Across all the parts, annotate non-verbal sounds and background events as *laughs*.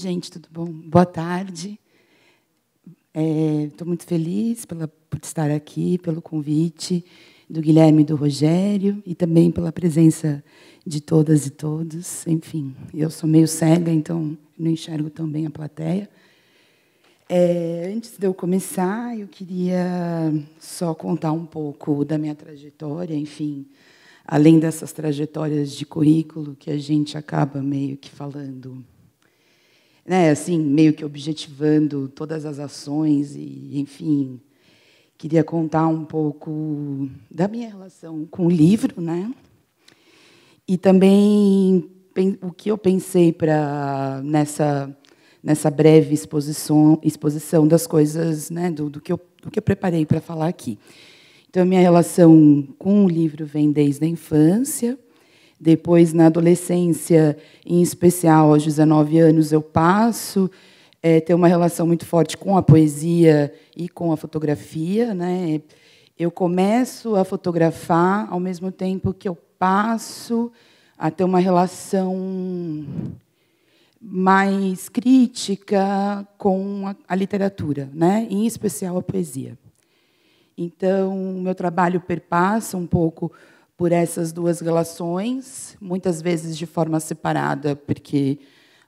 gente, tudo bom? Boa tarde. Estou é, muito feliz pela, por estar aqui, pelo convite do Guilherme e do Rogério, e também pela presença de todas e todos. Enfim, eu sou meio cega, então não enxergo tão bem a plateia. É, antes de eu começar, eu queria só contar um pouco da minha trajetória, enfim, além dessas trajetórias de currículo que a gente acaba meio que falando né, assim, meio que objetivando todas as ações e, enfim, queria contar um pouco da minha relação com o livro, né? E também o que eu pensei para nessa nessa breve exposição exposição das coisas, né, do, do que eu do que eu preparei para falar aqui. Então, a minha relação com o livro vem desde a infância. Depois, na adolescência, em especial aos 19 anos, eu passo a eh, ter uma relação muito forte com a poesia e com a fotografia. Né? Eu começo a fotografar ao mesmo tempo que eu passo a ter uma relação mais crítica com a, a literatura, né? em especial a poesia. Então, o meu trabalho perpassa um pouco por essas duas relações, muitas vezes de forma separada, porque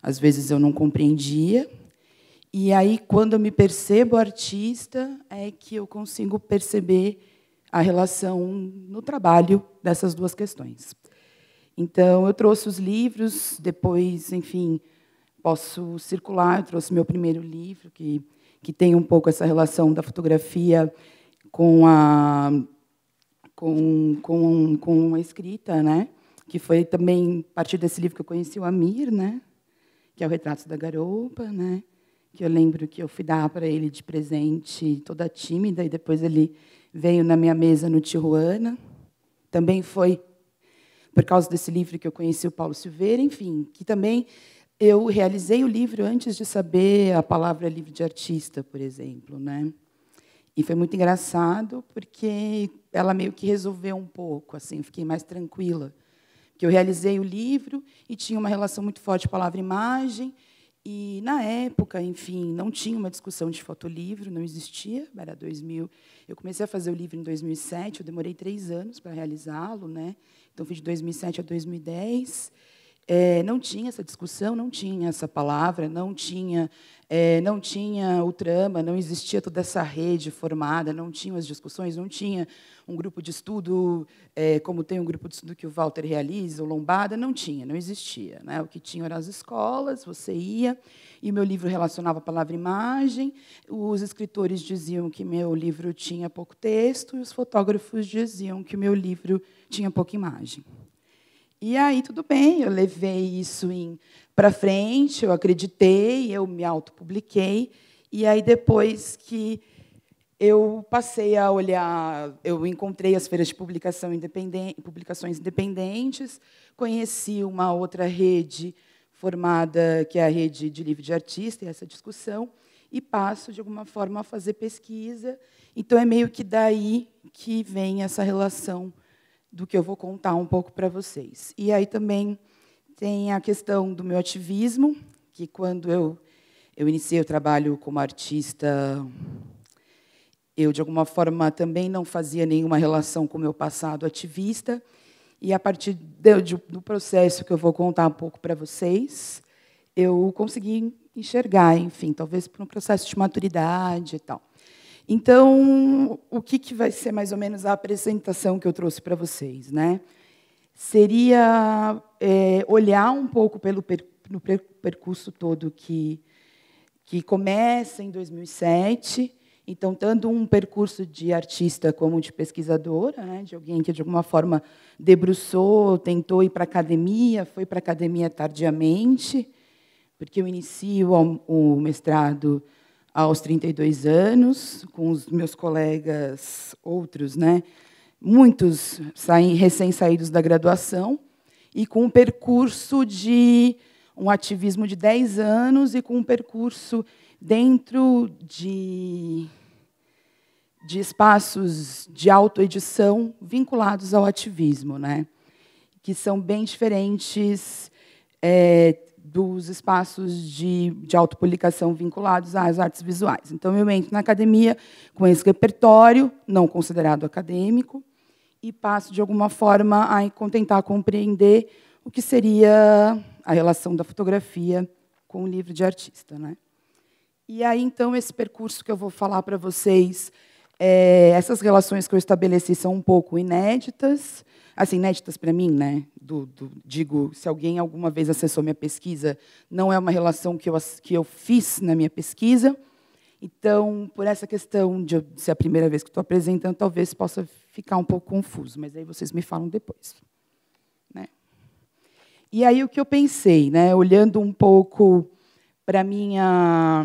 às vezes eu não compreendia. E aí, quando eu me percebo artista, é que eu consigo perceber a relação no trabalho dessas duas questões. Então, eu trouxe os livros, depois, enfim, posso circular. Eu trouxe meu primeiro livro, que, que tem um pouco essa relação da fotografia com a com, com, com a escrita, né? que foi também a partir desse livro que eu conheci o Amir, né? que é o Retrato da Garopa, né? que eu lembro que eu fui dar para ele de presente, toda tímida, e depois ele veio na minha mesa no Tijuana. Também foi por causa desse livro que eu conheci o Paulo Silveira, enfim, que também eu realizei o livro antes de saber a palavra livro de artista, por exemplo, né? E foi muito engraçado porque ela meio que resolveu um pouco, assim, fiquei mais tranquila. Porque eu realizei o livro e tinha uma relação muito forte palavra imagem, e na época, enfim, não tinha uma discussão de fotolivro, não existia, era 2000. Eu comecei a fazer o livro em 2007, eu demorei três anos para realizá-lo, né? Então fiz de 2007 a 2010. É, não tinha essa discussão, não tinha essa palavra, não tinha é, não tinha o trama, não existia toda essa rede formada, não tinha as discussões, não tinha um grupo de estudo, é, como tem um grupo de estudo que o Walter realiza, o Lombada, não tinha, não existia. Né? O que tinha eram as escolas, você ia, e meu livro relacionava a palavra imagem, os escritores diziam que meu livro tinha pouco texto, e os fotógrafos diziam que meu livro tinha pouca imagem. E aí, tudo bem, eu levei isso em para frente, eu acreditei, eu me autopubliquei, e aí depois que eu passei a olhar, eu encontrei as feiras de publicação independente, publicações independentes, conheci uma outra rede formada, que é a rede de livro de artista, e essa discussão, e passo, de alguma forma, a fazer pesquisa. Então, é meio que daí que vem essa relação do que eu vou contar um pouco para vocês. E aí também tem a questão do meu ativismo, que quando eu, eu iniciei o trabalho como artista, eu, de alguma forma, também não fazia nenhuma relação com o meu passado ativista. E, a partir de, de, do processo que eu vou contar um pouco para vocês, eu consegui enxergar, enfim, talvez por um processo de maturidade e tal. Então, o que, que vai ser mais ou menos a apresentação que eu trouxe para vocês? Né? seria é, olhar um pouco pelo per, no percurso todo que, que começa em 2007, então, tanto um percurso de artista como de pesquisadora, né, de alguém que, de alguma forma, debruçou, tentou ir para a academia, foi para a academia tardiamente, porque eu inicio o mestrado aos 32 anos, com os meus colegas outros, né, muitos recém-saídos da graduação e com um percurso de um ativismo de 10 anos e com um percurso dentro de, de espaços de autoedição vinculados ao ativismo, né? que são bem diferentes é, dos espaços de, de autopublicação vinculados às artes visuais. Então, eu entro na academia com esse repertório, não considerado acadêmico, e passo, de alguma forma, a tentar compreender o que seria a relação da fotografia com o livro de artista. Né? E aí, então, esse percurso que eu vou falar para vocês, é, essas relações que eu estabeleci são um pouco inéditas, assim, inéditas para mim, né? Do, do, digo, se alguém alguma vez acessou minha pesquisa, não é uma relação que eu, que eu fiz na minha pesquisa. Então, por essa questão de ser a primeira vez que estou apresentando, talvez possa ficar um pouco confuso, mas aí vocês me falam depois. Né? E aí o que eu pensei, né, olhando um pouco para minha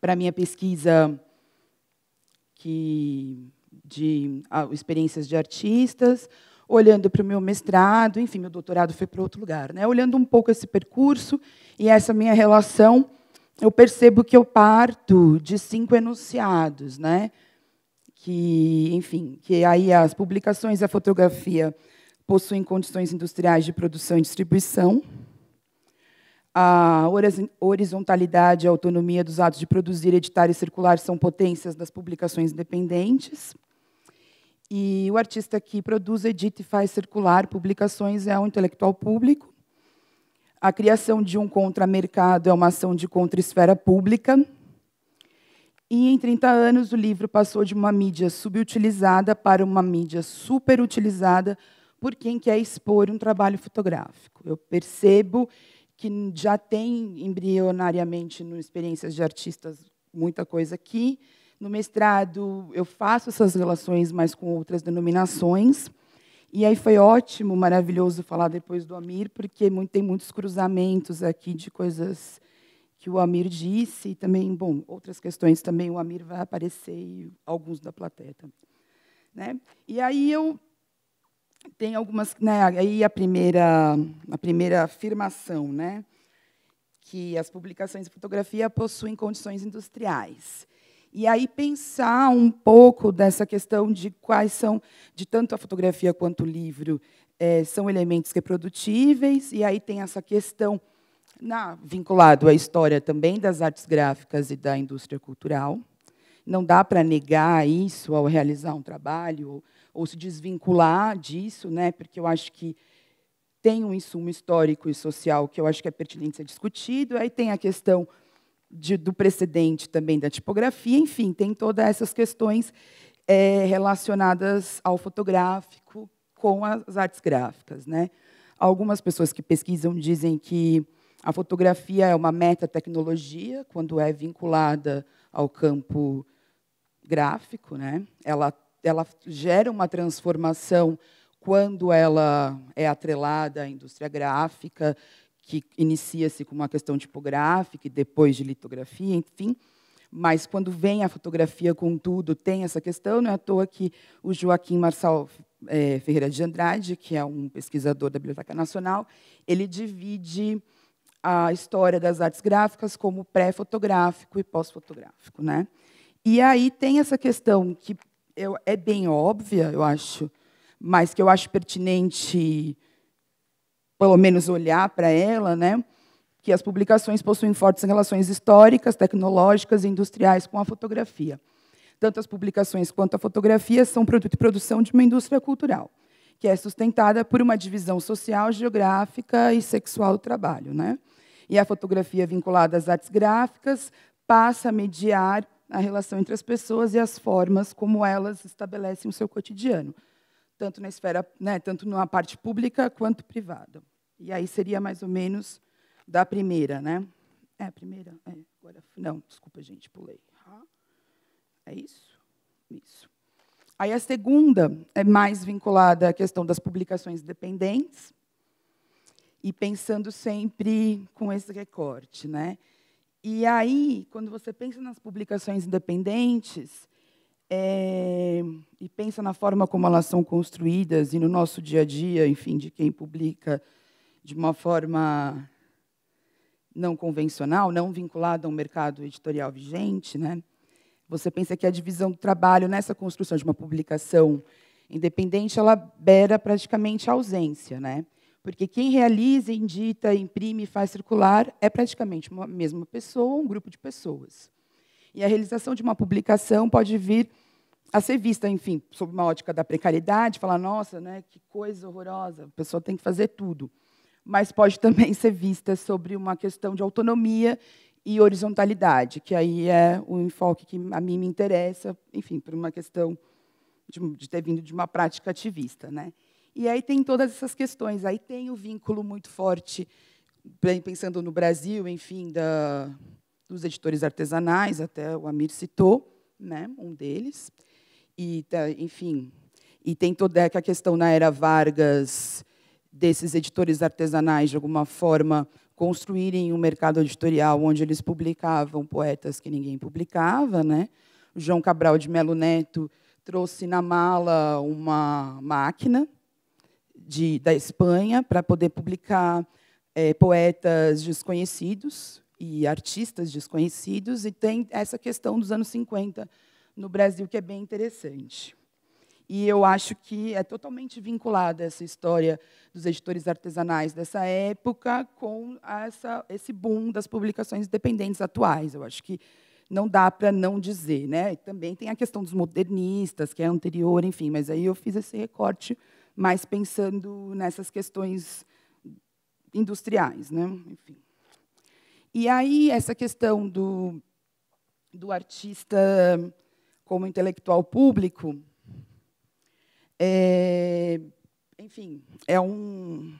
para minha pesquisa que de ah, experiências de artistas, olhando para o meu mestrado, enfim, meu doutorado foi para outro lugar, né? Olhando um pouco esse percurso e essa minha relação, eu percebo que eu parto de cinco enunciados, né? que, enfim, que aí as publicações e a fotografia possuem condições industriais de produção e distribuição, a horizontalidade e a autonomia dos atos de produzir, editar e circular são potências das publicações independentes, e o artista que produz, edita e faz circular publicações é um intelectual público, a criação de um contramercado é uma ação de contra-esfera pública, e em 30 anos, o livro passou de uma mídia subutilizada para uma mídia superutilizada por quem quer expor um trabalho fotográfico. Eu percebo que já tem embrionariamente no experiências de artistas muita coisa aqui. No mestrado, eu faço essas relações mais com outras denominações. E aí foi ótimo, maravilhoso falar depois do Amir, porque tem muitos cruzamentos aqui de coisas que o Amir disse, e também, bom, outras questões também o Amir vai aparecer e alguns da plateia também. Né? E aí eu tenho algumas, né, aí a primeira, a primeira afirmação, né, que as publicações de fotografia possuem condições industriais. E aí pensar um pouco dessa questão de quais são, de tanto a fotografia quanto o livro, é, são elementos reprodutíveis, e aí tem essa questão na, vinculado à história também das artes gráficas e da indústria cultural. Não dá para negar isso ao realizar um trabalho ou, ou, se desvincular disso, né? porque eu acho que tem um insumo histórico e social que eu acho que é pertinente ser discutido, aí tem a questão de, do precedente também da tipografia, enfim, tem todas essas questões é, relacionadas ao fotográfico com as artes gráficas. Né? Algumas pessoas que pesquisam dizem que a fotografia é uma metatecnologia quando é vinculada ao campo gráfico, né? Ela ela gera uma transformação quando ela é atrelada à indústria gráfica, que inicia-se com uma questão tipográfica e depois de litografia, enfim. Mas quando vem a fotografia, contudo, tem essa questão. Não é à toa que o Joaquim Marçal eh, Ferreira de Andrade, que é um pesquisador da Biblioteca Nacional, ele divide a história das artes gráficas como pré-fotográfico e pós-fotográfico. Né? E aí tem essa questão que eu, é bem óbvia, eu acho, mas que eu acho pertinente, pelo menos, olhar para ela, né? que as publicações possuem fortes relações históricas, tecnológicas e industriais com a fotografia. Tanto as publicações quanto a fotografia são produto e produção de uma indústria cultural, que é sustentada por uma divisão social, geográfica e sexual do trabalho. Né? e a fotografia vinculada às artes gráficas passa a mediar a relação entre as pessoas e as formas como elas estabelecem o seu cotidiano, tanto na esfera, né, tanto na parte pública quanto privada. E aí seria mais ou menos da primeira, né? É a primeira. É, agora, não, desculpa, gente, pulei. É isso, isso. Aí a segunda é mais vinculada à questão das publicações dependentes e pensando sempre com esse recorte, né? E aí, quando você pensa nas publicações independentes é, e pensa na forma como elas são construídas e no nosso dia a dia, enfim, de quem publica de uma forma não convencional, não vinculada a um mercado editorial vigente, né? Você pensa que a divisão do trabalho nessa construção de uma publicação independente ela beira praticamente a ausência, né? porque quem realiza, indita, imprime e faz circular é praticamente uma mesma pessoa, um grupo de pessoas. E a realização de uma publicação pode vir a ser vista, enfim, sob uma ótica da precariedade, falar, nossa, né, que coisa horrorosa, a pessoa tem que fazer tudo. Mas pode *laughs* também ser vista sobre uma questão de autonomia e horizontalidade, que aí é o enfoque que a mim me interessa, enfim, por uma questão de, de ter vindo de uma prática ativista. Né? E aí tem todas essas questões. Aí tem o vínculo muito forte, pensando no Brasil, enfim, da, dos editores artesanais, até o Amir citou, né, um deles. E, tá, enfim, e tem toda a questão na era Vargas desses editores artesanais, de alguma forma, construírem um mercado editorial onde eles publicavam poetas que ninguém publicava. Né? O João Cabral de Melo Neto trouxe na mala uma máquina de, da Espanha para poder publicar é, poetas desconhecidos e artistas desconhecidos, e tem essa questão dos anos 50 no Brasil, que é bem interessante. E eu acho que é totalmente vinculada essa história dos editores artesanais dessa época com essa, esse boom das publicações independentes atuais. Eu acho que não dá para não dizer. Né? Também tem a questão dos modernistas, que é anterior, enfim, mas aí eu fiz esse recorte mas pensando nessas questões industriais. Né? Enfim. E aí, essa questão do, do artista como intelectual público, é, enfim, é um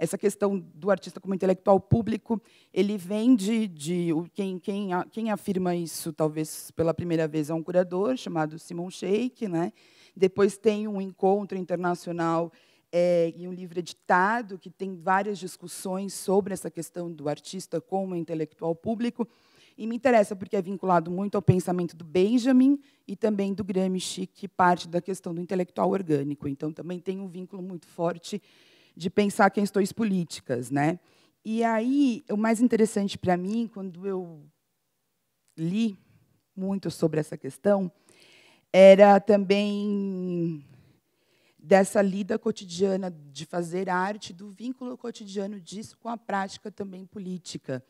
essa questão do artista como intelectual público, ele vem de, de quem, quem, quem afirma isso, talvez pela primeira vez, é um curador chamado Simon Sheikh, né, depois tem um encontro internacional é, e um livro editado que tem várias discussões sobre essa questão do artista como intelectual público. E me interessa porque é vinculado muito ao pensamento do Benjamin e também do Gramsci, que parte da questão do intelectual orgânico. Então, também tem um vínculo muito forte de pensar questões políticas. Né? E aí, o mais interessante para mim, quando eu li muito sobre essa questão, era também dessa lida cotidiana de fazer arte, do vínculo cotidiano disso com a prática também política.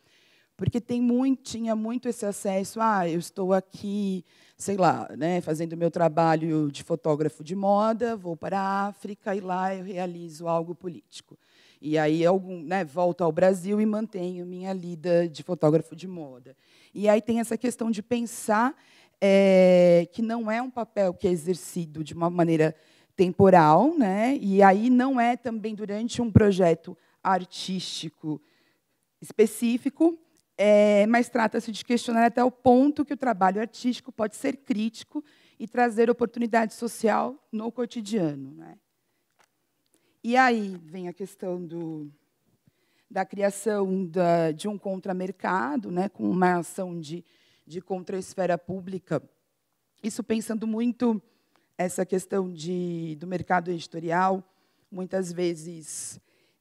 Porque tem muito, tinha muito esse acesso, ah, eu estou aqui, sei lá, né, fazendo meu trabalho de fotógrafo de moda, vou para a África e lá eu realizo algo político. E aí algum, né, volto ao Brasil e mantenho minha lida de fotógrafo de moda. E aí tem essa questão de pensar é, que não é um papel que é exercido de uma maneira temporal, né? e aí não é também durante um projeto artístico específico, é, mas trata-se de questionar até o ponto que o trabalho artístico pode ser crítico e trazer oportunidade social no cotidiano. Né? E aí vem a questão do, da criação da, de um contramercado, né, com uma ação de de contra-esfera pública. Isso pensando muito essa questão de, do mercado editorial, muitas vezes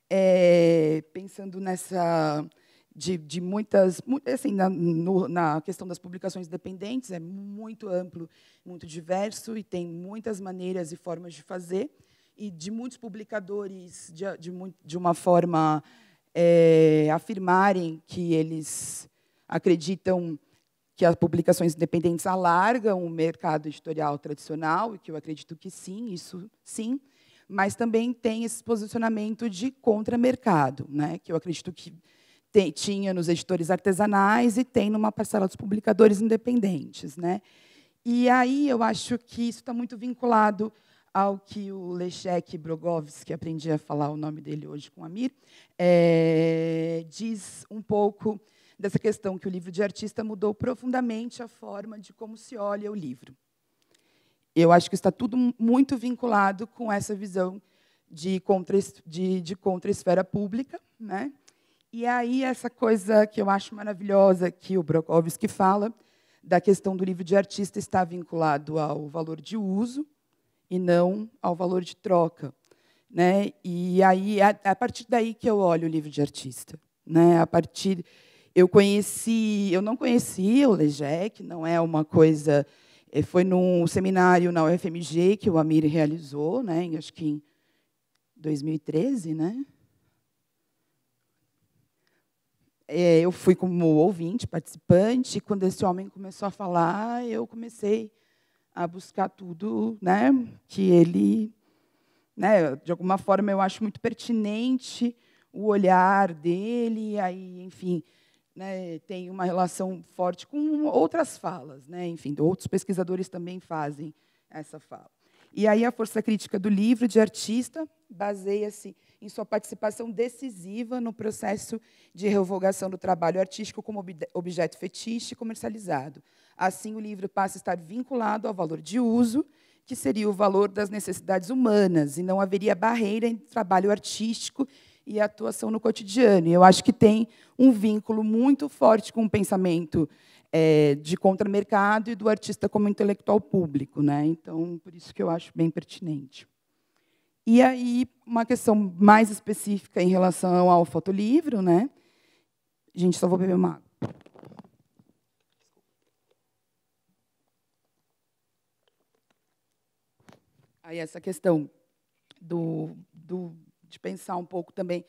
é, pensando nessa de, de, muitas, assim, na, no, na, questão das publicações dependentes, é muito amplo, muito diverso e tem muitas maneiras e formas de fazer, e de muitos publicadores, de, de, de uma forma, é, afirmarem que eles acreditam que as publicações independentes alargam o mercado editorial tradicional, e que eu acredito que sim, isso sim, mas também tem esse posicionamento de contra-mercado, né, que eu acredito que tem, tinha nos editores artesanais e tem numa parcela dos publicadores independentes. Né. E aí eu acho que isso está muito vinculado ao que o Leszek Brogovski, aprendi a falar o nome dele hoje com o Amir, é, diz um pouco dessa questão que o livro de artista mudou profundamente a forma de como se olha o livro. Eu acho que está tudo muito vinculado com essa visão de contra de, de contra esfera pública, né? E aí essa coisa que eu acho maravilhosa que o Brokovski fala da questão do livro de artista está vinculado ao valor de uso e não ao valor de troca, né? E aí é a partir daí que eu olho o livro de artista, né? A partir eu conheci, eu não conhecia o Lejec, não é uma coisa. Eh, foi num seminário na UFMG que o Amir realizou, né, acho que em 2013, né? Eh, eu fui como ouvinte, participante, e quando esse homem começou a falar, eu comecei a buscar tudo né, que ele. Né, de alguma forma, eu acho muito pertinente o olhar dele, aí, enfim, né, tem uma relação forte com outras falas, né, enfim, outros pesquisadores também fazem essa fala. E aí a força crítica do livro de artista baseia-se em sua participação decisiva no processo de revogação do trabalho artístico como objeto fetiche comercializado. Assim, o livro passa a estar vinculado ao valor de uso, que seria o valor das necessidades humanas, e não haveria barreira entre trabalho artístico e a atuação no cotidiano. E eu acho que tem um vínculo muito forte com o pensamento é, de contramercado e do artista como intelectual público. Né? Então, por isso que eu acho bem pertinente. E aí, uma questão mais específica em relação ao fotolivro. Né? Gente, só vou beber uma água. Aí essa questão do, do de pensar um pouco também,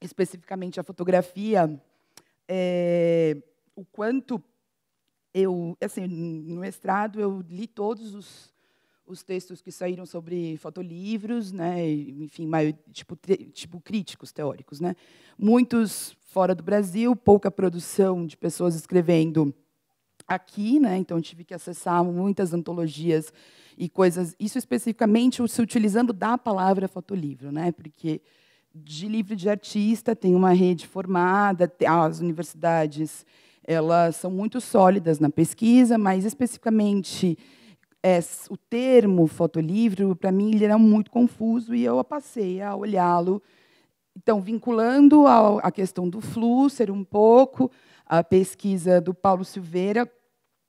especificamente a fotografia, é, o quanto eu, assim, no mestrado eu li todos os, os textos que saíram sobre fotolivros, né, enfim, maior, tipo, tipo críticos teóricos, né, muitos fora do Brasil, pouca produção de pessoas escrevendo aqui, né? Então tive que acessar muitas antologias e coisas, isso especificamente se utilizando da palavra fotolivro, né? Porque de livro de artista tem uma rede formada, as universidades elas são muito sólidas na pesquisa, mas especificamente é, o termo fotolivro para mim ele era muito confuso e eu passei a olhá-lo então vinculando à a questão do ser um pouco a pesquisa do Paulo Silveira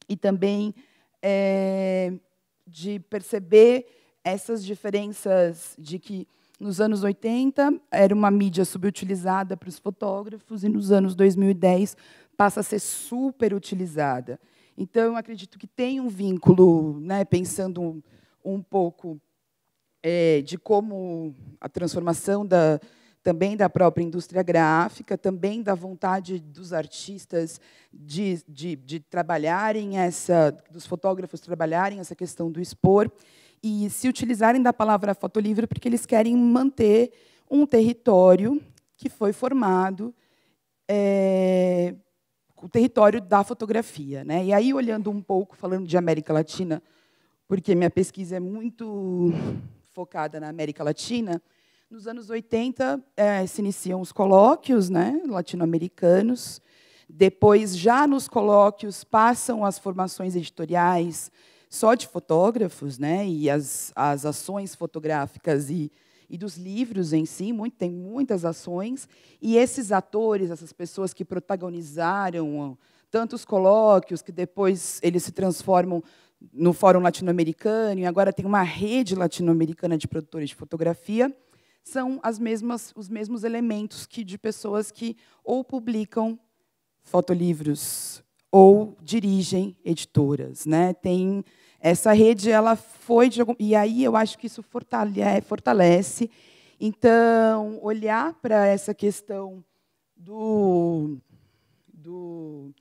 e também é, de perceber essas diferenças de que nos anos 80 era uma mídia subutilizada para os fotógrafos e nos anos 2010 passa a ser super utilizada. Então, eu acredito que tem um vínculo, né, pensando um, um pouco é, de como a transformação da, também da própria indústria gráfica, também da vontade dos artistas de, de, de trabalharem essa, dos fotógrafos trabalharem essa questão do expor e se utilizarem da palavra fotolivro porque eles querem manter um território que foi formado é, o território da fotografia. Né? E aí, olhando um pouco, falando de América Latina, porque minha pesquisa é muito focada na América Latina, nos anos 80, é, se iniciam os colóquios né, latino-americanos. Depois, já nos colóquios, passam as formações editoriais só de fotógrafos, né, e as, as ações fotográficas e, e dos livros em si, muito, tem muitas ações. E esses atores, essas pessoas que protagonizaram tantos colóquios, que depois eles se transformam no Fórum Latino-Americano, e agora tem uma rede latino-americana de produtores de fotografia, são as mesmas, os mesmos elementos que de pessoas que ou publicam fotolivros ou dirigem editoras, né? Tem essa rede, ela foi de algum, e aí eu acho que isso fortalece, é, fortalece. Então, olhar para essa questão do do,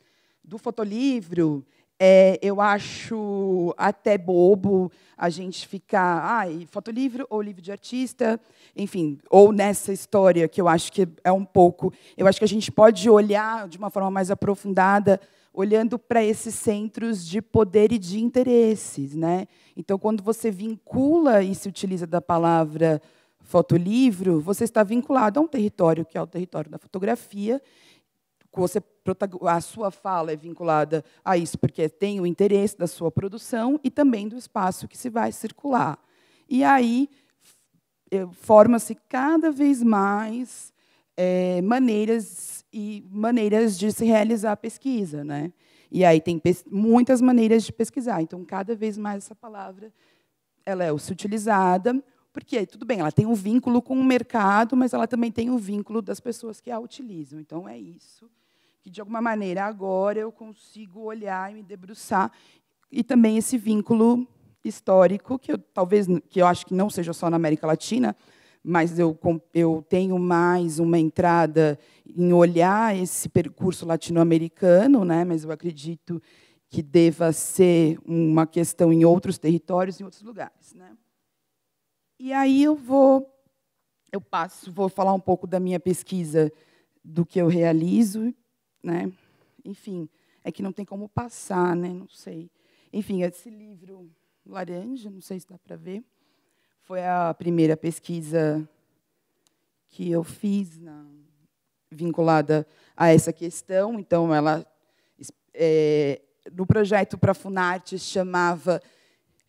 do fotolivro é, eu acho até bobo a gente ficar, ai, ah, fotolivro ou livro de artista, enfim, ou nessa história que eu acho que é um pouco. Eu acho que a gente pode olhar de uma forma mais aprofundada, olhando para esses centros de poder e de interesses, né? Então, quando você vincula e se utiliza da palavra fotolivro, você está vinculado a um território que é o território da fotografia você, a sua fala é vinculada a isso, porque tem o interesse da sua produção e também do espaço que se vai circular. E aí forma-se cada vez mais é, maneiras e maneiras de se realizar a pesquisa, né? E aí tem muitas maneiras de pesquisar. Então, cada vez mais essa palavra ela é se utilizada, porque tudo bem, ela tem um vínculo com o mercado, mas ela também tem o um vínculo das pessoas que a utilizam. Então é isso que de alguma maneira agora eu consigo olhar e me debruçar e também esse vínculo histórico que eu talvez que eu acho que não seja só na América Latina, mas eu eu tenho mais uma entrada em olhar esse percurso latino-americano, né? Mas eu acredito que deva ser uma questão em outros territórios, em outros lugares, né? E aí eu vou eu passo, vou falar um pouco da minha pesquisa do que eu realizo né? Enfim, é que não tem como passar, né? Não sei. Enfim, esse livro laranja, não sei se dá para ver, foi a primeira pesquisa que eu fiz na, né? vinculada a essa questão. Então, ela é, no projeto para a Funarte chamava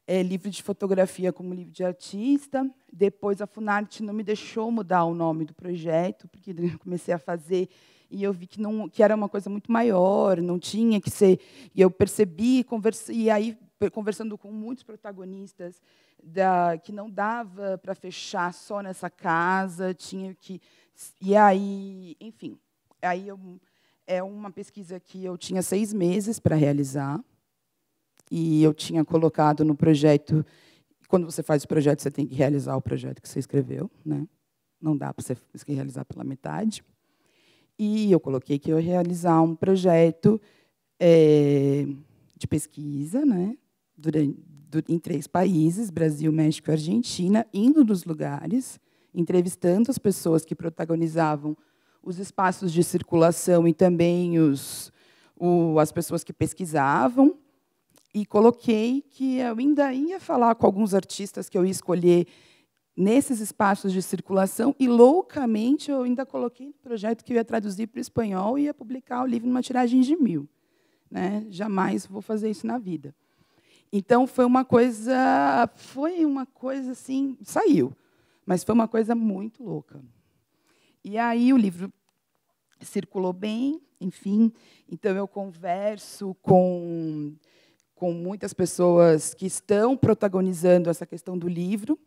é, livro de fotografia como livro de artista. Depois a Funarte não me deixou mudar o nome do projeto, porque comecei a fazer e eu vi que não que era uma coisa muito maior, não tinha que ser. E eu percebi, converse, e aí conversando com muitos protagonistas da, que não dava para fechar só nessa casa, tinha que e aí, enfim, aí eu, é uma pesquisa que eu tinha seis meses para realizar e eu tinha colocado no projeto. Quando você faz o projeto, você tem que realizar o projeto que você escreveu, né? Não dá para você realizar pela metade. E eu coloquei que eu ia realizar um projeto é, de pesquisa, né, durante, em três países, Brasil, México e Argentina, indo nos lugares, entrevistando as pessoas que protagonizavam os espaços de circulação e também os, o, as pessoas que pesquisavam. E coloquei que eu ainda ia falar com alguns artistas que eu ia escolher nesses espaços de circulação e loucamente eu ainda coloquei no projeto que eu ia traduzir para o espanhol e ia publicar o livro numa tiragem de mil. Né? Jamais vou fazer isso na vida. Então foi uma coisa, foi uma coisa assim, saiu, mas foi uma coisa muito louca. E aí o livro circulou bem, enfim. Então eu converso com com muitas pessoas que estão protagonizando essa questão do livro,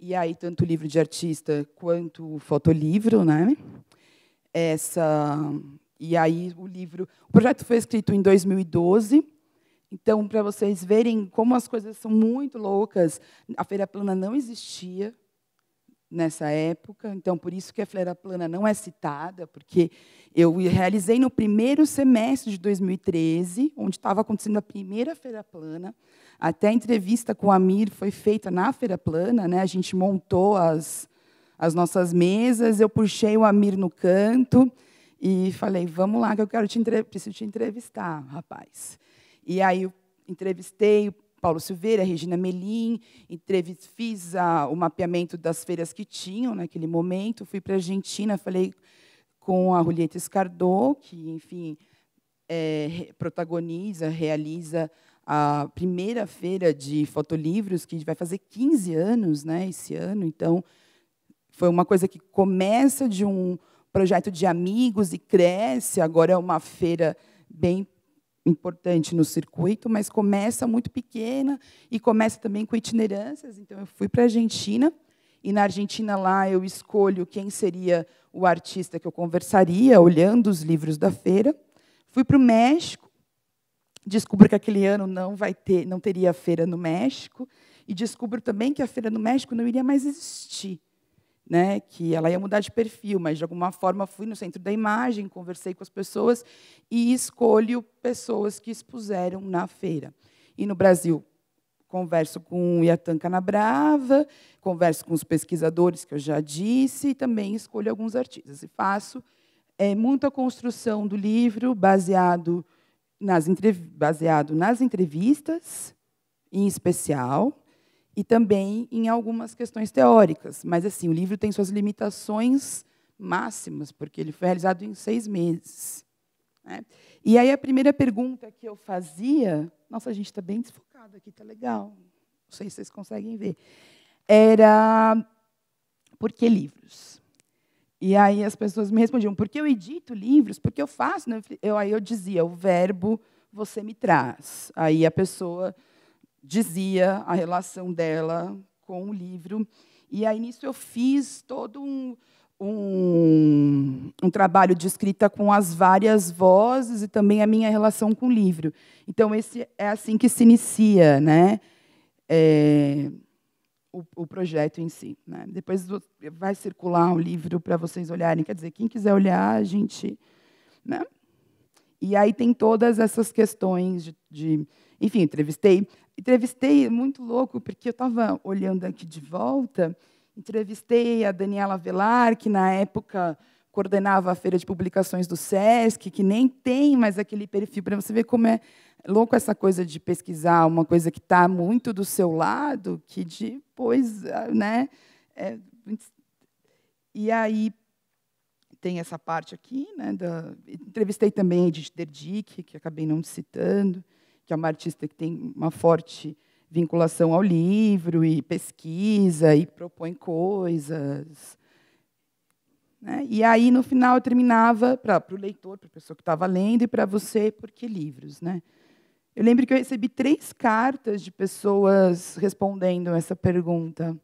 e aí, tanto o livro de artista quanto o fotolivro, né? Essa, e aí, o livro. O projeto foi escrito em 2012. Então, para vocês verem como as coisas são muito loucas, a Feira Plana não existia nessa época, então por isso que a Flera Plana não é citada, porque eu realizei no primeiro semestre de 2013, onde estava acontecendo a primeira Feira Plana. Até a entrevista com o Amir foi feita na Feira Plana, né? a gente montou as, as nossas mesas, eu puxei o Amir no canto e falei, vamos lá que eu quero te preciso te entrevistar, rapaz. E aí eu entrevistei, Paulo Silveira, Regina Melim, fiz a, o mapeamento das feiras que tinham naquele momento, fui para a Argentina, falei com a Julieta Escardot, que, enfim, é, protagoniza, realiza a primeira feira de fotolivros, que vai fazer 15 anos né, esse ano, então foi uma coisa que começa de um projeto de amigos e cresce, agora é uma feira bem importante no circuito, mas começa muito pequena e começa também com itinerâncias. Então, eu fui para a Argentina, e na Argentina, lá, eu escolho quem seria o artista que eu conversaria, olhando os livros da feira. Fui para o México, descubro que aquele ano não, vai ter, não teria feira no México, e descubro também que a feira no México não iria mais existir né, que ela ia mudar de perfil, mas de alguma forma fui no centro da imagem, conversei com as pessoas e escolho pessoas que expuseram na feira. E no Brasil, converso com o Iatan Canabrava, converso com os pesquisadores que eu já disse e também escolho alguns artistas. E faço é, muita construção do livro baseado nas, baseado nas entrevistas, em especial, e também em algumas questões teóricas. Mas assim, o livro tem suas limitações máximas, porque ele foi realizado em seis meses. Né? E aí a primeira pergunta que eu fazia, nossa, a gente está bem desfocado aqui, está legal. Não sei se vocês conseguem ver. Era por que livros? E aí as pessoas me respondiam, porque eu edito livros, porque eu faço. Né? Eu, aí eu dizia, o verbo você me traz. Aí a pessoa dizia a relação dela com o livro. E aí nisso eu fiz todo um, um, um, trabalho de escrita com as várias vozes e também a minha relação com o livro. Então esse é assim que se inicia, né? É, o, o, projeto em si. Né? Depois vai circular um livro para vocês olharem. Quer dizer, quem quiser olhar, a gente, né? E aí tem todas essas questões de, de enfim, entrevistei. Entrevistei, é muito louco, porque eu estava olhando aqui de volta, entrevistei a Daniela Velar, que na época coordenava a feira de publicações do SESC, que nem tem mais aquele perfil, para você ver como é louco essa coisa de pesquisar uma coisa que está muito do seu lado, que depois, ah, né? É... e aí tem essa parte aqui, né? Da... entrevistei também a Edith Derdick, que acabei não citando que é uma artista que tem uma forte vinculação ao livro e pesquisa e propõe coisas. Né? E aí, no final, eu terminava para o leitor, para a pessoa que estava lendo, e para você, porque livros. Né? Eu lembro que eu recebi três cartas de pessoas respondendo essa pergunta.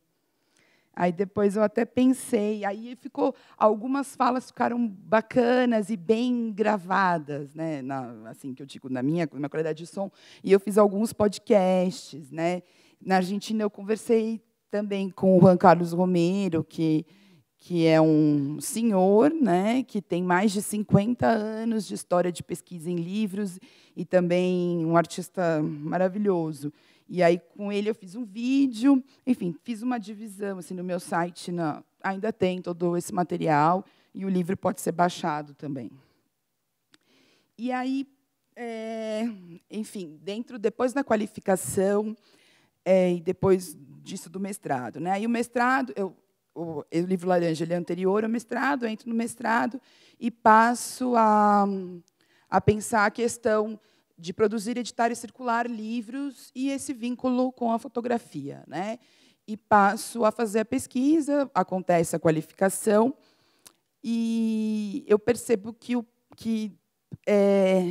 Aí depois eu até pensei, aí ficou algumas falas ficaram bacanas e bem gravadas, né, na, assim que eu digo na minha, na minha qualidade de som. E eu fiz alguns podcasts, né. Na Argentina eu conversei também com o Juan Carlos Romero, que que é um senhor, né, que tem mais de 50 anos de história de pesquisa em livros e também um artista maravilhoso. E aí, com ele, eu fiz um vídeo, enfim, fiz uma divisão. Assim, no meu site na, ainda tem todo esse material e o livro pode ser baixado também. E aí, é, enfim, dentro depois da qualificação é, e depois disso do mestrado, né? Aí o mestrado, eu, o, o livro laranja ele é anterior ao mestrado, eu entro no mestrado e passo a, a pensar a questão de produzir editar e circular livros e esse vínculo com a fotografia. Né? E passo a fazer a pesquisa, acontece a qualificação, e eu percebo que, o, que é,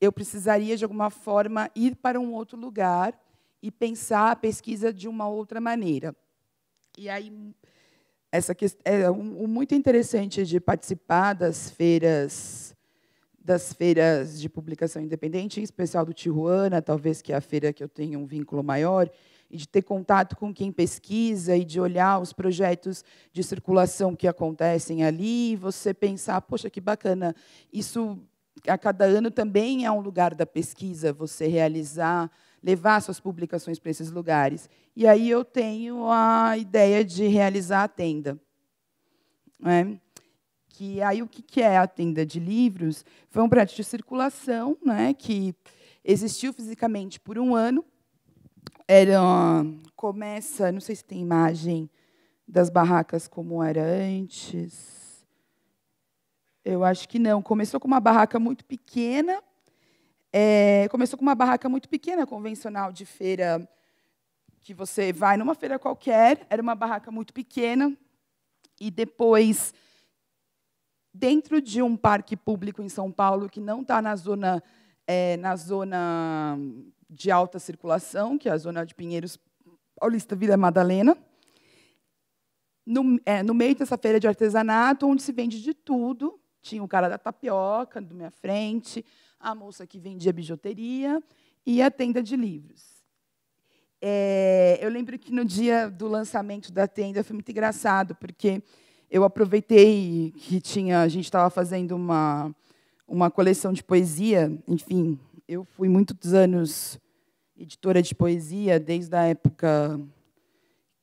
eu precisaria, de alguma forma, ir para um outro lugar e pensar a pesquisa de uma outra maneira. E aí, essa questão, é, o muito interessante de participar das feiras das feiras de publicação independente, em especial do Tijuana, talvez que é a feira que eu tenho um vínculo maior, e de ter contato com quem pesquisa e de olhar os projetos de circulação que acontecem ali, e você pensar, poxa, que bacana, isso a cada ano também é um lugar da pesquisa, você realizar, levar suas publicações para esses lugares. E aí eu tenho a ideia de realizar a tenda. É? que aí o que, é a tenda de livros? Foi um prédio de circulação, né, que existiu fisicamente por um ano. Era começa, não sei se tem imagem das barracas como era antes. Eu acho que não. Começou com uma barraca muito pequena. É, começou com uma barraca muito pequena, convencional de feira, que você vai numa feira qualquer. Era uma barraca muito pequena. E depois dentro de um parque público em São Paulo que não está na zona é, na zona de alta circulação, que é a zona de Pinheiros Paulista Vila Madalena. No, é, no meio dessa feira de artesanato, onde se vende de tudo. Tinha o cara da tapioca do minha frente, a moça que vendia bijuteria e a tenda de livros. É, eu lembro que no dia do lançamento da tenda foi muito engraçado, porque eu aproveitei que tinha, a gente estava fazendo uma, uma coleção de poesia, enfim, eu fui muitos anos editora de poesia, desde a época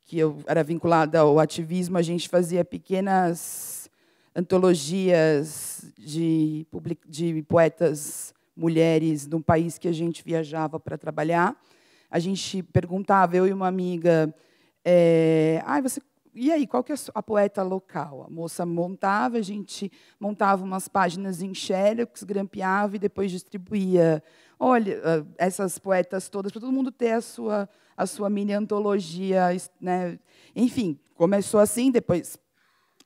que eu era vinculada ao ativismo, a gente fazia pequenas antologias de, de poetas mulheres num país que a gente viajava para trabalhar. A gente perguntava, eu e uma amiga, é, ah, você e aí, qual que é a poeta local? A moça montava, a gente montava umas páginas em xerox, grampeava e depois distribuía. Olha, ah, essas poetas todas, para todo mundo ter a sua, a sua mini antologia. Né? Enfim, começou assim, depois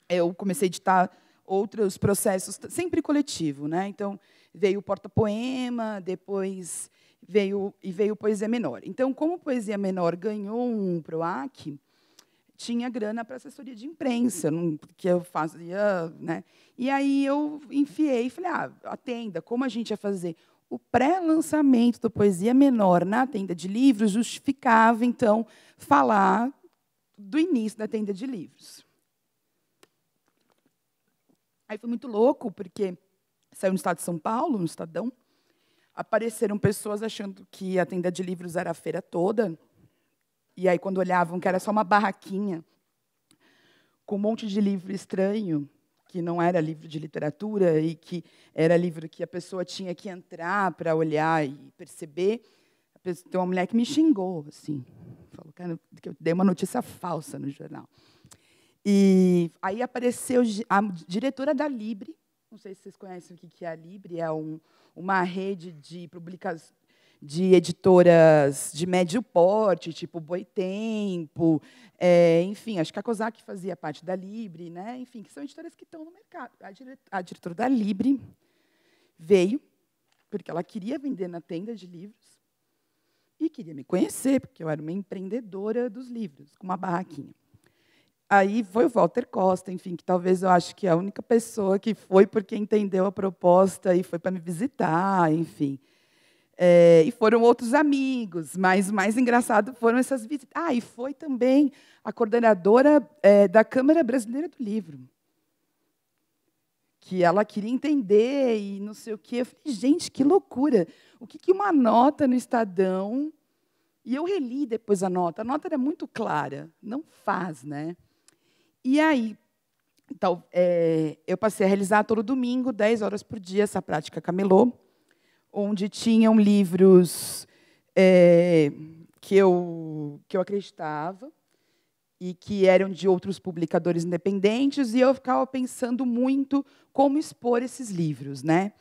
eu comecei a editar outros processos, sempre coletivo. Né? Então, veio o porta-poema, depois veio, e veio poesia menor. Então, como poesia menor ganhou um PROAC, tinha grana para assessoria de imprensa, uhum. que eu fazia. Né? E aí eu enfiei e falei: ah, a tenda, como a gente ia fazer? O pré-lançamento da poesia menor na tenda de livros justificava, então, falar do início da tenda de livros. Aí foi muito louco, porque saiu no estado de São Paulo, no Estadão, apareceram pessoas achando que a tenda de livros era a feira toda, e aí, quando olhavam que era só uma barraquinha com um monte de livro estranho, que não era livro de literatura e que era livro que a pessoa tinha que entrar para olhar e perceber, tem uma mulher que me xingou, assim, falou cara, que eu dei uma notícia falsa no jornal. E aí apareceu a diretora da Libre, não sei se vocês conhecem o que é a Libre, é um, uma rede de publica de editoras de médio porte, tipo Boitempo, é, enfim, acho que a COSAC fazia parte da Libre, né? enfim, que são editoras que estão no mercado. A, dire a diretora da Libre veio, porque ela queria vender na tenda de livros e queria me conhecer, porque eu era uma empreendedora dos livros, com uma barraquinha. Aí foi o Walter Costa, enfim, que talvez eu acho que é a única pessoa que foi porque entendeu a proposta e foi para me visitar, enfim. É, e foram outros amigos, mas o mais engraçado foram essas visitas. Ah, e foi também a coordenadora é, da Câmara Brasileira do Livro, que ela queria entender e não sei o quê. Eu falei, gente, que loucura! O que, que uma nota no Estadão. E eu reli depois a nota. A nota era muito clara, não faz, né? E aí, então, é, eu passei a realizar todo domingo, 10 horas por dia, essa prática camelô onde tinham livros é, que, eu, que eu acreditava e que eram de outros publicadores independentes, e eu ficava pensando muito como expor esses livros. Né?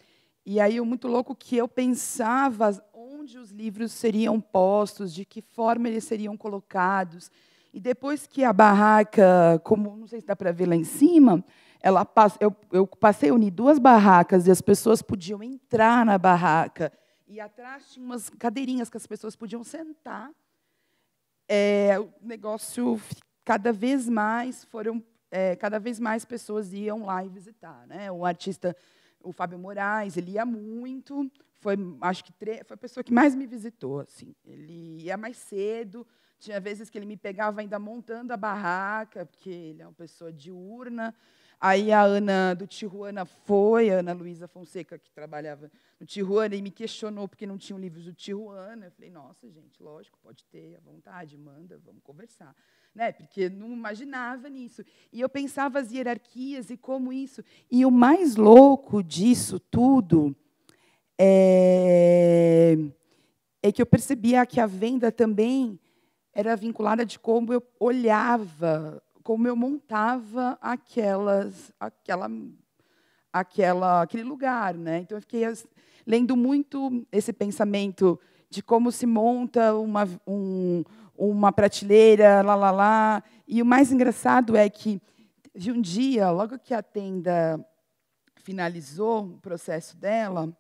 E aí, eu muito louco que eu pensava onde os livros seriam postos, de que forma eles seriam colocados. E depois que a barraca, como não sei se dá para ver lá em cima, ela, eu, eu passei a unir duas barracas e as pessoas podiam entrar na barraca. E atrás tinha umas cadeirinhas que as pessoas podiam sentar. É, o negócio cada vez mais foram é, cada vez mais pessoas iam lá e visitar, né? O artista, o Fábio Moraes, ele ia muito. Foi, acho que foi a pessoa que mais me visitou, assim. Ele ia mais cedo. Tinha vezes que ele me pegava ainda montando a barraca, porque ele é uma pessoa diurna. Aí a Ana do Tijuana foi, a Ana Luísa Fonseca, que trabalhava no Tijuana, e me questionou porque não tinham livros do Tijuana. Eu falei, nossa, gente, lógico, pode ter, à vontade, manda, vamos conversar. Né? Porque não imaginava nisso. E eu pensava as hierarquias e como isso. E o mais louco disso tudo é, é que eu percebia que a venda também era vinculada de como eu olhava como eu montava aquelas, aquela, aquela, aquele lugar, né? Então eu fiquei lendo muito esse pensamento de como se monta uma, um, uma prateleira, lá, lá, lá. E o mais engraçado é que, de um dia, logo que a tenda finalizou o processo dela,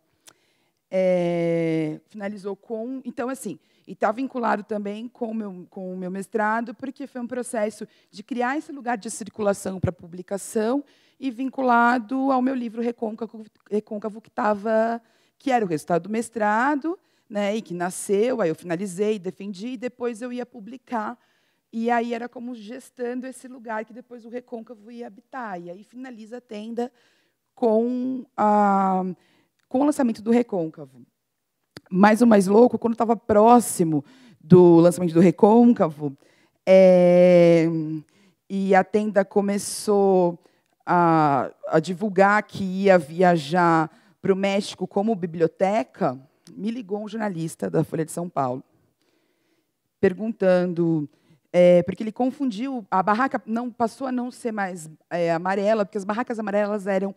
é, finalizou com. Então, assim, e está vinculado também com o, meu, com o meu mestrado, porque foi um processo de criar esse lugar de circulação para publicação e vinculado ao meu livro Recôncavo, que, tava, que era o resultado do mestrado, né, e que nasceu, aí eu finalizei, defendi, e depois eu ia publicar. E aí era como gestando esse lugar que depois o recôncavo ia habitar. E aí finaliza a tenda com, a, com o lançamento do recôncavo mais o mais louco, quando estava próximo do lançamento do Recôncavo, é, e a tenda começou a, a divulgar que ia viajar para o México como biblioteca, me ligou um jornalista da Folha de São Paulo, perguntando é, porque ele confundiu a barraca não passou a não ser mais é, amarela porque as barracas amarelas eram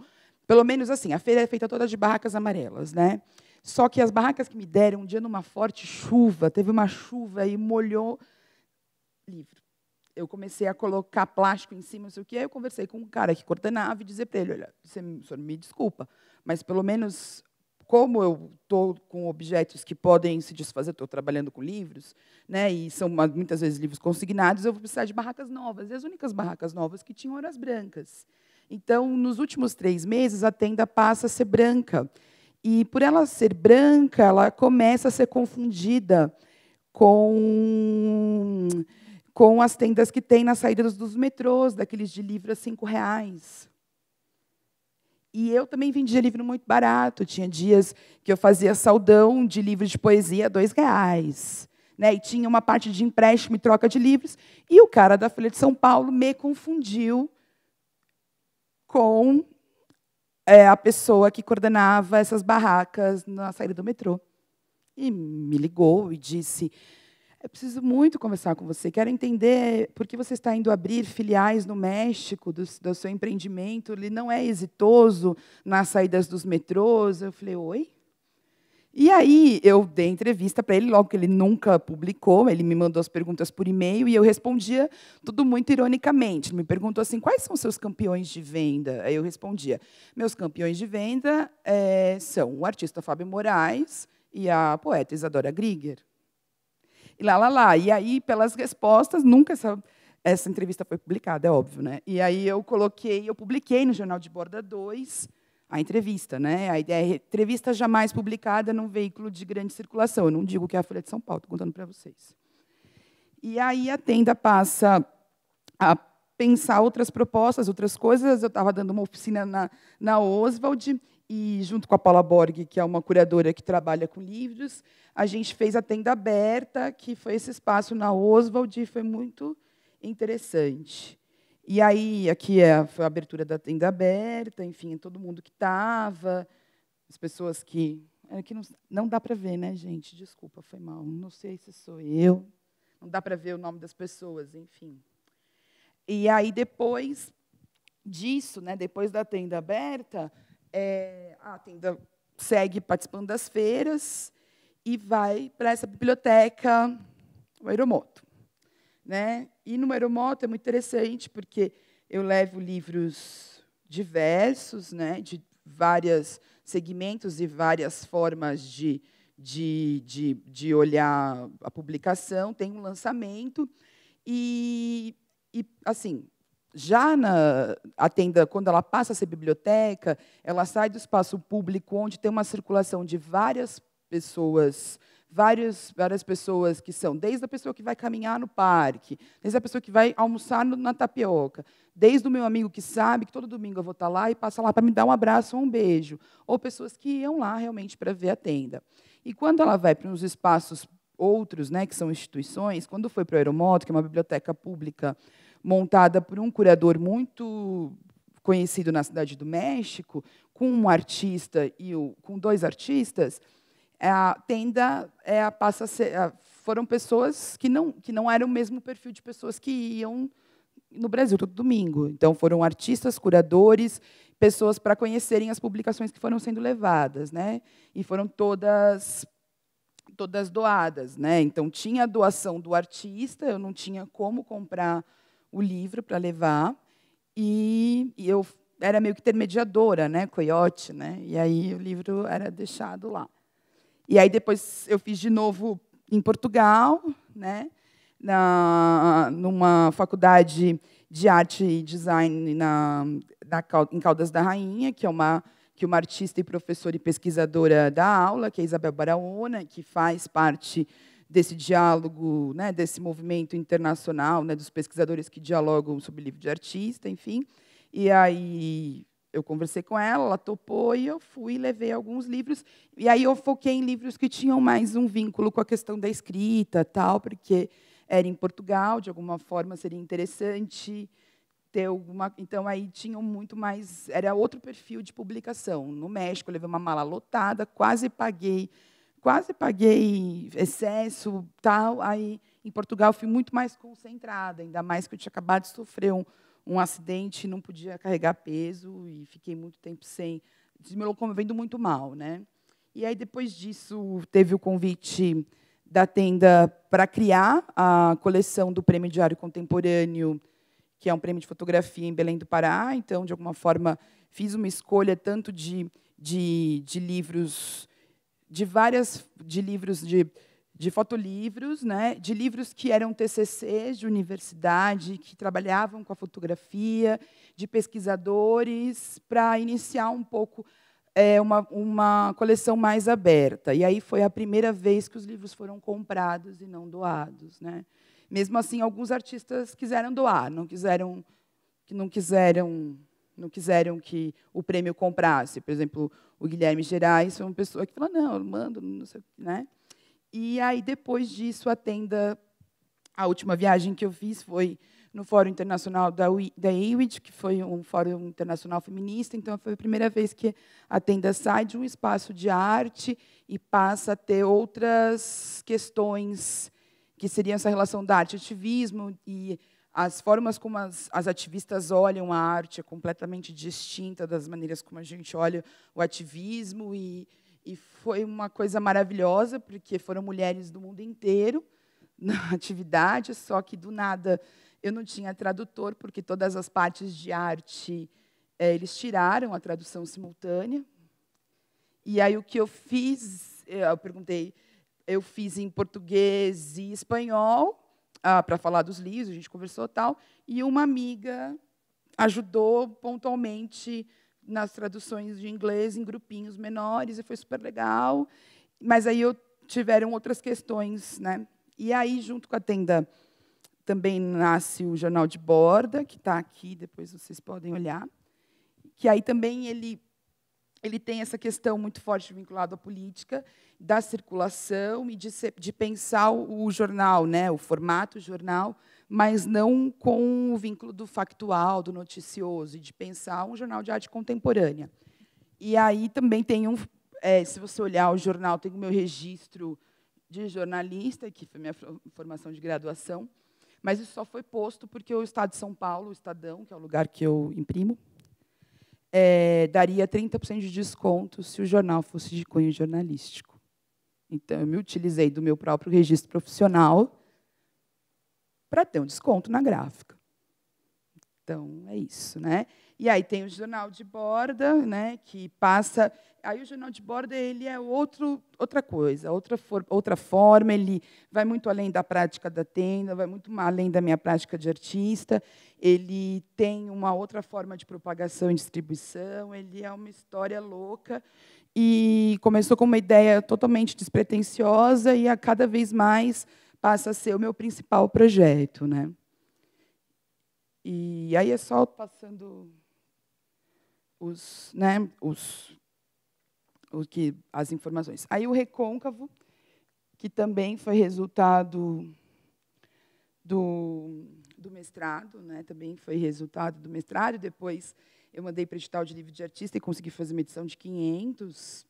pelo menos assim a feira é feita toda de barracas amarelas né só que as barracas que me deram, um dia numa forte chuva, teve uma chuva e molhou livro. Eu comecei a colocar plástico em cima, não sei o quê. Aí eu conversei com um cara que coordenava e dizer para ele: olha, você, senhor, me desculpa, mas pelo menos como eu estou com objetos que podem se desfazer, estou trabalhando com livros, né, e são ah, muitas vezes livros consignados, eu vou precisar de barracas novas. E as únicas barracas novas que tinham eram as brancas. Então, nos últimos três meses, a tenda passa a ser branca. E por ela ser branca, ela começa a ser confundida com, com as tendas que tem nas saídas dos metrôs, daqueles de livro a cinco reais. E eu também vendia livro muito barato. Tinha dias que eu fazia saldão de livro de poesia a dois reais. Né? E tinha uma parte de empréstimo e troca de livros. E o cara da Folha de São Paulo me confundiu com é, a pessoa que coordenava essas barracas na saída do metrô. E me ligou e disse: Eu preciso muito conversar com você, quero entender por que você está indo abrir filiais no México do, do seu empreendimento, ele não é exitoso nas saídas dos metrôs. Eu falei: Oi? E aí eu dei entrevista para ele, logo que ele nunca publicou, ele me mandou as perguntas por e-mail e eu respondia tudo muito ironicamente. Me perguntou assim, quais são seus campeões de venda? Aí eu respondia, meus campeões de venda é, são o artista Fábio Moraes e a poeta Isadora Grieger. E lá, lá, lá. E aí, pelas respostas, nunca essa, essa entrevista foi publicada, é óbvio, né? E aí eu coloquei, eu publiquei no Jornal de Borda 2, a entrevista, né? A entrevista jamais publicada num veículo de grande circulação. Eu não digo que é a Folha de São Paulo, estou contando para vocês. E aí a tenda passa a pensar outras propostas, outras coisas. Eu estava dando uma oficina na, na Oswald e junto com a Paula Borg, que é uma curadora que trabalha com livros, a gente fez a tenda aberta, que foi esse espaço na Oswald e foi muito interessante. E aí, aqui é, foi a abertura da tenda aberta, enfim, todo mundo que estava, as pessoas que. É que não, não dá para ver, né, gente? Desculpa, foi mal. Não sei se sou eu. Não dá para ver o nome das pessoas, enfim. E aí, depois disso, né, depois da tenda aberta, é, a tenda segue participando das feiras e vai para essa biblioteca, o Aeromoto. Né? E no Aeromoto é muito interessante, porque eu levo livros diversos, né, de vários segmentos e várias formas de, de, de, de olhar a publicação, tem um lançamento. E, e assim, já na, a tenda, quando ela passa a ser biblioteca, ela sai do espaço público, onde tem uma circulação de várias pessoas várias, várias pessoas que são, desde a pessoa que vai caminhar no parque, desde a pessoa que vai almoçar no, na tapioca, desde o meu amigo que sabe que todo domingo eu vou estar tá lá e passa lá para me dar um abraço ou um beijo, ou pessoas que iam lá realmente para ver a tenda. E quando ela vai para uns espaços outros, né, que são instituições, quando foi para o Aeromoto, que é uma biblioteca pública montada por um curador muito conhecido na cidade do México, com um artista e o, com dois artistas, é a tenda é a, passa a ser, a, foram pessoas que não, que não eram o mesmo perfil de pessoas que iam no Brasil todo domingo. Então, foram artistas, curadores, pessoas para conhecerem as publicações que foram sendo levadas. Né? E foram todas todas doadas, né? Então tinha a doação do artista, eu não tinha como comprar o livro para levar e, e, eu era meio que intermediadora, né? Coiote, né? E aí o livro era deixado lá. E aí depois eu fiz de novo em Portugal, né? Na, numa faculdade de arte e design na, na, em Caldas da Rainha, que é uma que uma artista e professora e pesquisadora da aula, que é Isabel Baraona, que faz parte desse diálogo, né, desse movimento internacional, né, dos pesquisadores que dialogam sobre livro de artista, enfim. E aí eu conversei com ela, ela topou e eu fui levei alguns livros. E aí eu foquei em livros que tinham mais um vínculo com a questão da escrita, tal, porque era em Portugal, de alguma forma seria interessante ter alguma, então aí tinham muito mais, era outro perfil de publicação. No México eu levei uma mala lotada, quase paguei, quase paguei excesso, tal. Aí em Portugal fui muito mais concentrada, ainda mais que eu tinha acabado de sofrer um um acidente, não podia carregar peso e fiquei muito tempo sem, me locomovendo muito mal, né? E aí depois disso teve o convite da tenda para criar a coleção do Prêmio Diário Contemporâneo, que é um prêmio de fotografia em Belém do Pará. Então, de alguma forma, fiz uma escolha tanto de, de, de livros de várias de livros de de fotolivros, né, de livros que eram TCCs de universidade, que trabalhavam com a fotografia, de pesquisadores, para iniciar um pouco é, uma, uma coleção mais aberta. E aí foi a primeira vez que os livros foram comprados e não doados. Né? Mesmo assim, alguns artistas quiseram doar, não quiseram que não quiseram não quiseram que o prêmio comprasse. Por exemplo, o Guilherme Gerais foi uma pessoa que falou, não, eu mando, não sei, né? E aí, depois disso, a tenda. A última viagem que eu fiz foi no Fórum Internacional da, UI, da que foi um fórum internacional feminista. Então, foi a primeira vez que a tenda sai de um espaço de arte e passa a ter outras questões que seriam essa relação da arte ativismo e as formas como as, as ativistas olham a arte é completamente distinta das maneiras como a gente olha o ativismo e e foi uma coisa maravilhosa, porque foram mulheres do mundo inteiro *laughs* na atividade, só que do nada eu não tinha tradutor, porque todas as partes de arte é, eles tiraram a tradução simultânea. E aí o que eu fiz, eh, eu perguntei, eu fiz em português e espanhol, ah, para falar dos livros, a gente conversou tal, e uma amiga ajudou pontualmente nas traduções de inglês em grupinhos menores e foi super legal. Mas aí eu tiveram outras questões, né? E aí junto com a tenda também nasce o jornal de borda que está aqui, depois vocês podem olhar, que aí também ele ele tem essa questão muito forte vinculada à política, da circulação e de, ser, de pensar o jornal, né, o formato jornal, mas não com o vínculo do factual, do noticioso, e de pensar um jornal de arte contemporânea. E aí também tem um, é, se você olhar o jornal, tem o meu registro de jornalista, que foi minha formação de graduação, mas isso só foi posto porque o Estado de São Paulo, o Estadão, que é o lugar que eu imprimo, é, daria 30% de desconto se o jornal fosse de cunho jornalístico. Então, eu me utilizei do meu próprio registro profissional para ter um desconto na gráfica. Então, é isso, né? E aí tem o jornal de borda, né, que passa. Aí o jornal de borda ele é outro, outra coisa, outra, for, outra forma. Ele vai muito além da prática da tenda, vai muito além da minha prática de artista. Ele tem uma outra forma de propagação e distribuição. Ele é uma história louca e começou com uma ideia totalmente despretensiosa e a cada vez mais passa a ser o meu principal projeto, né? E aí é só passando os, né, os, o que as informações. Aí o recôncavo, que também foi resultado do, do mestrado, né, também foi resultado do mestrado. Depois eu mandei para o edital de livro de artista e consegui fazer uma edição de 500.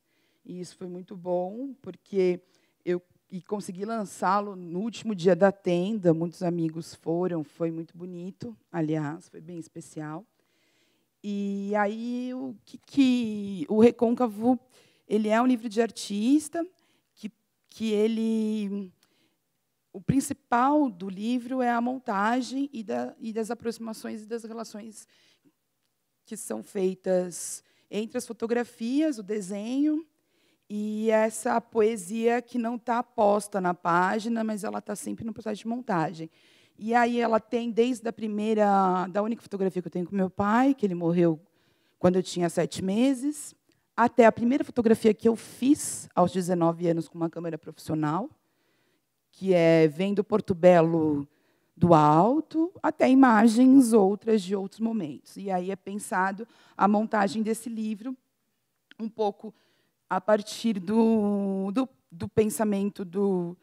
E isso foi muito bom, porque eu e consegui lançá-lo no último dia da tenda. Muitos amigos foram, foi muito bonito, aliás, foi bem especial. E aí o que, que o Recôncavo, ele é um livro de artista que que ele o principal do livro é a montagem e, da, e das aproximações e das relações que são feitas entre as fotografias, o desenho e essa poesia que não está posta na página, mas ela está sempre no processo de montagem. E aí ela tem desde a primeira, da única fotografia que eu tenho com meu pai, que ele morreu quando eu tinha sete meses, até a primeira fotografia que eu fiz aos 19 anos com uma câmera profissional, que é vendo Porto Belo do alto, até imagens outras de outros momentos. E aí é pensado a montagem desse livro um pouco a partir do, do, do pensamento do.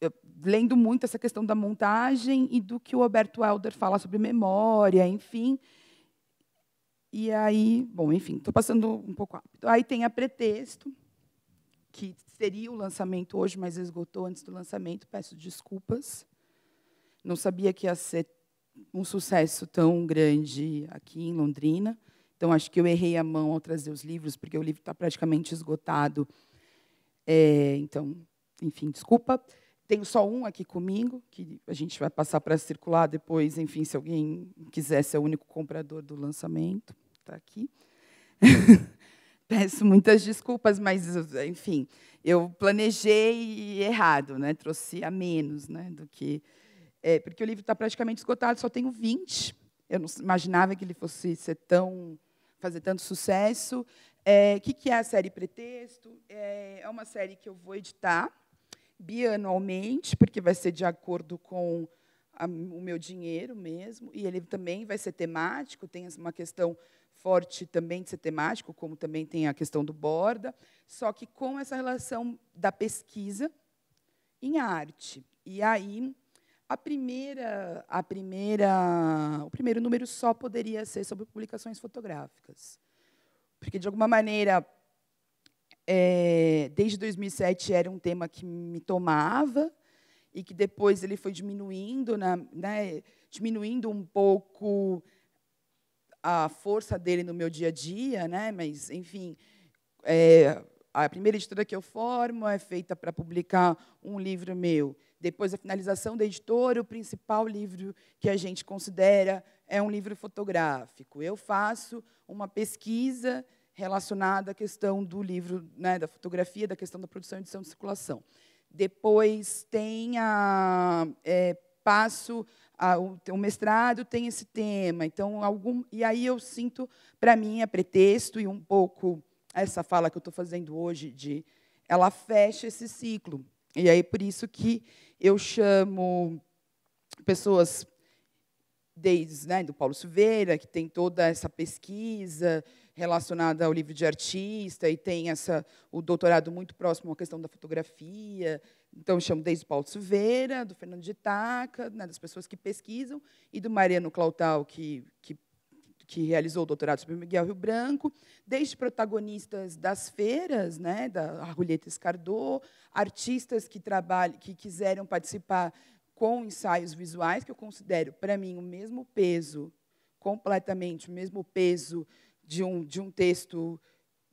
Eu, lendo muito essa questão da montagem e do que o Alberto Helder fala sobre memória, enfim. E aí, bom, enfim, estou passando um pouco rápido. Aí tem a pretexto, que seria o lançamento hoje, mas esgotou antes do lançamento, peço desculpas. Não sabia que ia ser um sucesso tão grande aqui em Londrina. Então, acho que eu errei a mão ao trazer os livros, porque o livro está praticamente esgotado. É, então, enfim, desculpa. Tenho só um aqui comigo, que a gente vai passar para circular depois, enfim, se alguém quiser ser o único comprador do lançamento, está aqui. *laughs* Peço muitas desculpas, mas, enfim, eu planejei errado, né? trouxe a menos né? do que. É, porque o livro está praticamente esgotado, só tenho 20. Eu não imaginava que ele fosse ser tão fazer tanto sucesso. O é, que, que é a série Pretexto? É, é uma série que eu vou editar bianualmente, porque vai ser de acordo com a, o meu dinheiro mesmo, e ele também vai ser temático, tem uma questão forte também de ser temático, como também tem a questão do borda, só que com essa relação da pesquisa em arte. E aí a primeira, a primeira, o primeiro número só poderia ser sobre publicações fotográficas, porque de alguma maneira, é, desde 2007 era um tema que me tomava e que depois ele foi diminuindo, na, né, diminuindo um pouco a força dele no meu dia a dia, né, mas enfim, é, a primeira editora que eu formo é feita para publicar um livro meu depois da finalização da editora, o principal livro que a gente considera é um livro fotográfico. Eu faço uma pesquisa relacionada à questão do livro, né, da fotografia, da questão da produção, edição e circulação. Depois tem a é, passo a, o, o, mestrado tem esse tema, então algum e aí eu sinto para mim é pretexto e um pouco essa fala que eu estou fazendo hoje de ela fecha esse ciclo. E aí, por isso que eu chamo pessoas desde né, do Paulo Silveira, que tem toda essa pesquisa relacionada ao livro de artista e tem essa o doutorado muito próximo à questão da fotografia. Então, eu chamo desde o Paulo Silveira, do Fernando de Itaca, né, das pessoas que pesquisam, e do Mariano Clautal, que, que que realizou o doutorado sobre Miguel Rio Branco, desde protagonistas das feiras, né, da Arrulheta Escardot, artistas que, trabalham, que quiseram participar com ensaios visuais, que eu considero, para mim, o mesmo peso, completamente o mesmo peso de um, de um texto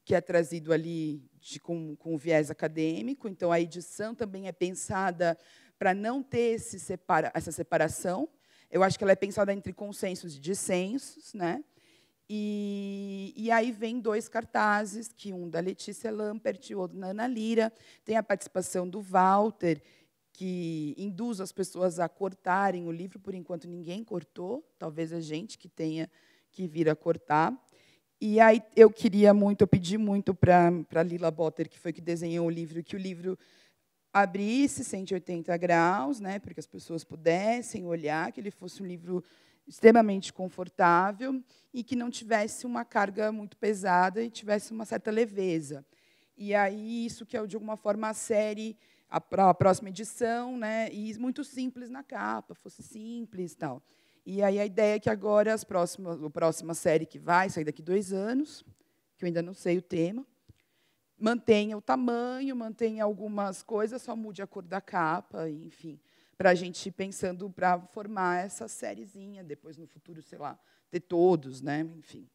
que é trazido ali de, com, com viés acadêmico. Então, a edição também é pensada para não ter separa essa separação eu acho que ela é pensada entre consensos e dissensos, né? E, e, aí vem dois cartazes, que um da Letícia Lampert e outro da Ana Lira. Tem a participação do Walter, que induz as pessoas a cortarem o livro. Por enquanto, ninguém cortou. Talvez a gente que tenha que vir a cortar. E aí eu queria muito, eu pedi muito para Lila Botter, que foi que desenhou o livro, que o livro abrisse 180 graus, né, para que as pessoas pudessem olhar, que ele fosse um livro extremamente confortável e que não tivesse uma carga muito pesada e tivesse uma certa leveza. E aí isso que é de alguma forma a série a, a próxima edição, né, e muito simples na capa, fosse simples, tal. E aí a ideia é que agora as próximas, a próxima série que vai sair daqui dois anos, que eu ainda não sei o tema, mantenha o tamanho, mantenha algumas coisas, só mude a cor da capa, enfim, para a gente ir pensando para formar essa sériezinha, depois no futuro, sei lá, ter todos, né? Enfim.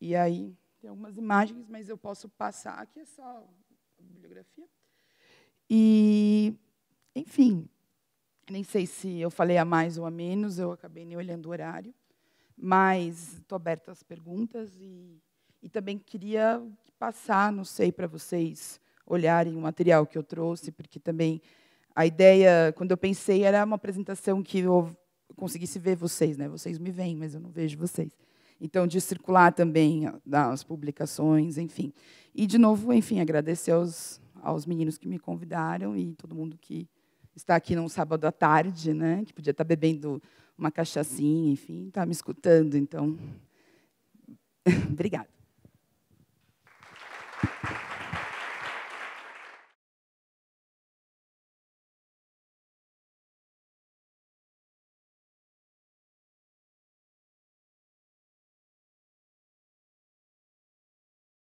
E aí tem algumas imagens, mas eu posso passar aqui é só a bibliografia. E, enfim, nem sei se eu falei a mais ou a menos, eu acabei nem olhando o horário, mas estou aberta às perguntas e e também queria passar, não sei, para vocês olharem o material que eu trouxe, porque também a ideia, quando eu pensei, era uma apresentação que eu conseguisse ver vocês, né? Vocês me veem, mas eu não vejo vocês. Então, de circular também as publicações, enfim. E, de novo, enfim, agradecer aos, aos meninos que me convidaram e todo mundo que está aqui num sábado à tarde, né? Que podia estar bebendo uma cachaçinha, enfim, está me escutando. Então, *laughs* obrigada.